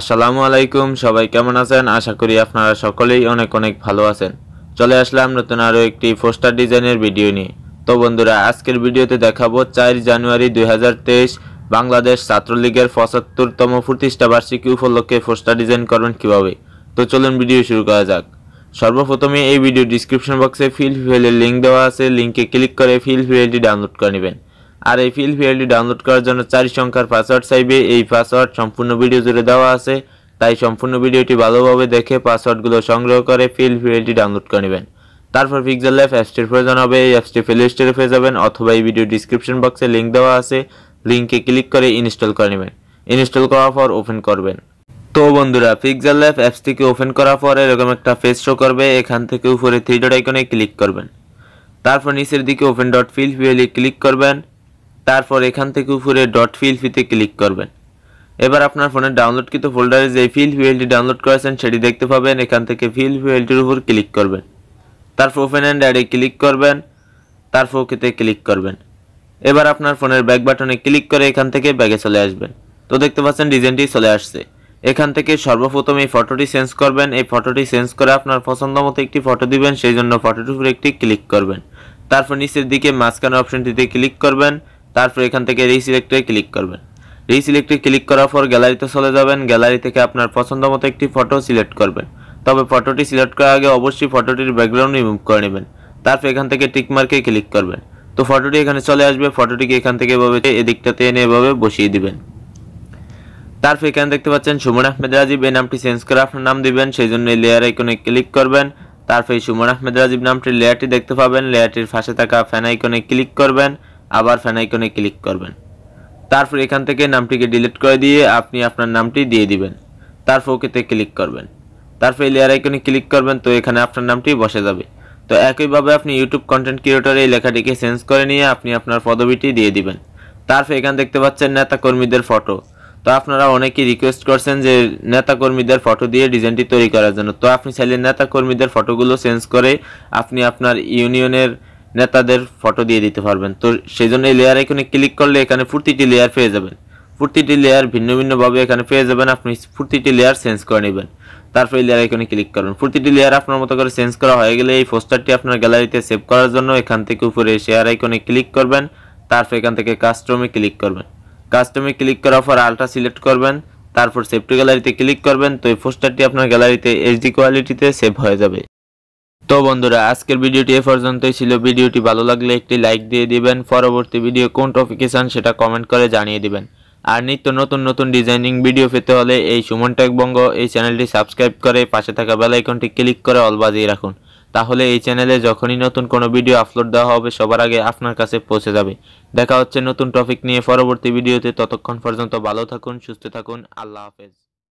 আসসালামু আলাইকুম সবাই কেমন আছেন আশা করি আপনারা সকলেই অনেক অনেক ভালো আছেন চলে আসলাম নতুন আরও একটি পোস্টার ডিজাইনের ভিডিও নিয়ে তো বন্ধুরা আজকের ভিডিওতে দেখাবো চার জানুয়ারি দুই বাংলাদেশ ছাত্রলীগের পঁচাত্তরতম প্রতিষ্ঠা বার্ষিকী উপলক্ষে পোস্টার ডিজাইন করবেন কিভাবে তো চলুন ভিডিও শুরু করা যাক সর্বপ্রথমে এই ভিডিও ডিসক্রিপশন বক্সে ফিল ফুয়েলের লিঙ্ক দেওয়া আছে লিঙ্কে ক্লিক করে ফিল ফুয়েলটি ডাউনলোড করে নেবেন আর এই ফিল ফাইলটি ডাউনলোড করার জন্য চারি সংখ্যার পাসওয়ার্ড চাইবে এই পাসওয়ার্ড সম্পূর্ণ ভিডিও জুড়ে দেওয়া আছে তাই সম্পূর্ণ ভিডিওটি ভালোভাবে দেখে পাসওয়ার্ডগুলো সংগ্রহ করে ফিল ফাইলটি ডাউনলোড করে নেবেন তারপর পিক্সেল ল্যাব অ্যাপসটির প্রয়োজন হবে এই অ্যাপসটি প্লে স্টোরে পেয়ে যাবেন অথবা এই ভিডিও ডিসক্রিপশন বক্সে লিঙ্ক দেওয়া আছে লিঙ্কে ক্লিক করে ইনস্টল করে নেবেন ইনস্টল করার পর ওপেন করবেন তো বন্ধুরা পিক্সেল ল্যাব অ্যাপসটিকে ওপেন করার পর এরকম একটা পেজ শো করবে এখান থেকে উপরে থ্রি ডট আইকনে ক্লিক করবেন তারপর নিচের দিকে ওপেন ডট ফিল ফিউলে ক্লিক করবেন তারপর এখান থেকে উপরে ডট ফিল ফিতে ক্লিক করবেন এবার আপনার ফোনে ডাউনলোডকৃত ফোল্ডারে যে ফিল ফিউলটি ডাউনলোড করেছেন সেটি দেখতে পাবেন এখান থেকে ফিল ফিউলটির উপর ক্লিক করবেন তারপর ওপেন অ্যান্ড অ্যাডে ক্লিক করবেন তারপর ওকেতে ক্লিক করবেন এবার আপনার ফোনের ব্যাক বাটনে ক্লিক করে এখান থেকে ব্যাগে চলে আসবেন তো দেখতে পাচ্ছেন ডিজাইনটি চলে আসছে এখান থেকে সর্বপ্রথম এই ফটোটি চেঞ্জ করবেন এই ফটোটি চেঞ্জ করে আপনার পছন্দ মতো একটি ফটো দিবেন সেই জন্য ফটোটির উপরে একটি ক্লিক করবেন তারপর নিচের দিকে মাঝখানে অপশনটিতে ক্লিক করবেন তারপর এখান থেকে রিসিলেক্টে ক্লিক করবেন রিসিলেক্টে ক্লিক করার পর গ্যালারিতে চলে যাবেন গ্যালারি থেকে আপনার পছন্দ মতো একটি ফটো সিলেক্ট করবেন তবে ফটোটি সিলেক্ট করার আগে অবশ্যই ফটোটির ব্যাকগ্রাউন্ড রিমুভ করে নেবেন তারপর এখান থেকে টিকমার্কে ক্লিক করবেন তো ফটোটি এখানে চলে আসবে ফটোটিকে এখান থেকে এভাবে এদিকটাতে এনে এভাবে বসিয়ে দিবেন তারপর এখানে দেখতে পাচ্ছেন সুমন আহমেদ রাজীব এই নামটি চেঞ্জ করে আপনার নাম দিবেন সেই জন্য এই লেয়ার আইকনে ক্লিক করবেন তারপর এই সুমন আহমেদ রাজীব নামটির লেয়ারটি দেখতে পাবেন লেয়ারটির ফাঁসে থাকা ফ্যান আইকনে ক্লিক করবেন আবার ফ্যান আইকনে ক্লিক করবেন তারপর এখান থেকে নামটিকে ডিলিট করে দিয়ে আপনি আপনার নামটি দিয়ে দিবেন তারপর ওকেতে ক্লিক করবেন তারপর এই লেয়ার আইকনে ক্লিক করবেন তো এখানে আপনার নামটি বসে যাবে তো একইভাবে আপনি ইউটিউব কন্টেন্ট ক্রিয়েটরে এই লেখাটিকে চেঞ্জ করে নিয়ে আপনি আপনার পদবিটি দিয়ে দিবেন তারপর এখানে দেখতে পাচ্ছেন নেতা কর্মীদের ফটো তো আপনারা অনেকেই রিকোয়েস্ট করছেন যে নেতা কর্মীদের ফটো দিয়ে ডিজাইনটি তৈরি করার জন্য তো আপনি চাইলে নেতা কর্মীদের ফটোগুলো চেঞ্জ করে আপনি আপনার ইউনিয়নের নেতাদের ফটো দিয়ে দিতে পারবেন তো সেই জন্য এই লেয়ার এখানে ক্লিক করলে এখানে প্রতিটি লেয়ার পেয়ে যাবেন প্রতিটি লেয়ার ভিন্ন ভিন্নভাবে এখানে পেয়ে যাবেন আপনি প্রতিটি লেয়ার চেঞ্জ করে নেবেন তারপরে লেয়ার এখানে ক্লিক করুন প্রতিটি লেয়ার আপনার মতো করে চেঞ্জ করা হয়ে গেলে এই পোস্টারটি আপনার গ্যালারিতে সেভ করার জন্য এখান থেকে উপরে শেয়ার আইকনে ক্লিক করবেন তারপর এখান থেকে কাস্টমে ক্লিক করবেন কাস্টমে ক্লিক করার পর আলট্রা সিলেক্ট করবেন তারপর সেফটি গ্যালারিতে ক্লিক করবেন তো এই পোস্টারটি আপনার গ্যালারিতে এইচডি কোয়ালিটিতে সেভ হয়ে যাবে তো বন্ধুরা আজকের ভিডিওটি এ পর্যন্তই ছিল ভিডিওটি ভালো লাগলে একটি লাইক দিয়ে দিবেন পরবর্তী ভিডিও কোন টপিকে চান সেটা কমেন্ট করে জানিয়ে দিবেন আর নিত্য নতুন নতুন ডিজাইনিং ভিডিও পেতে হলে এই সুমন বঙ্গ এই চ্যানেলটি সাবস্ক্রাইব করে পাশে থাকা বেলাইকনটি ক্লিক করে অল বাজিয়ে রাখুন তাহলে এই চ্যানেলে যখনই নতুন কোনো ভিডিও আপলোড দেওয়া হবে সবার আগে আপনার কাছে পৌঁছে যাবে দেখা হচ্ছে নতুন টপিক নিয়ে পরবর্তী ভিডিওতে ততক্ষণ পর্যন্ত ভালো থাকুন সুস্থ থাকুন আল্লাহ হাফেজ